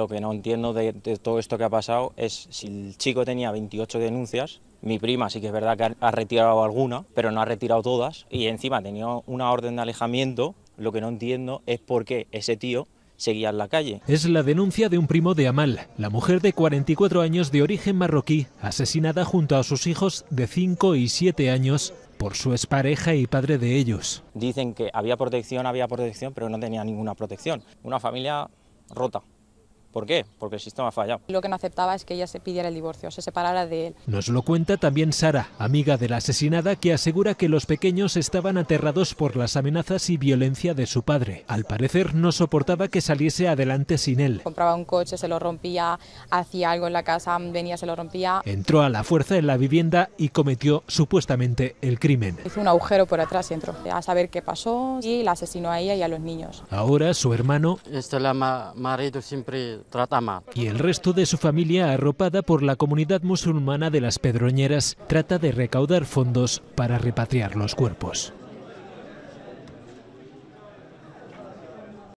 Lo que no entiendo de, todo esto que ha pasado es si el chico tenía 28 denuncias, mi prima sí que es verdad que ha retirado alguna, pero no ha retirado todas, y encima tenía una orden de alejamiento, lo que no entiendo es por qué ese tío seguía en la calle. Es la denuncia de un primo de Amal, la mujer de 44 años de origen marroquí, asesinada junto a sus hijos de 5 y 7 años por su expareja y padre de ellos. Dicen que había protección, había protección, pero no tenía ninguna protección. Una familia rota. ¿Por qué? Porque el sistema ha fallado. Lo que no aceptaba es que ella se pidiera el divorcio, se separara de él. Nos lo cuenta también Sara, amiga de la asesinada, que asegura que los pequeños estaban aterrados por las amenazas y violencia de su padre. Al parecer no soportaba que saliese adelante sin él. Compraba un coche, se lo rompía, hacía algo en la casa, venía, se lo rompía. Entró a la fuerza en la vivienda y cometió supuestamente el crimen. Hizo un agujero por atrás y entró a saber qué pasó y la asesinó a ella y a los niños. Ahora su hermano... Este marido siempre y el resto de su familia arropada por la comunidad musulmana de las Pedroñeras trata de recaudar fondos para repatriar los cuerpos.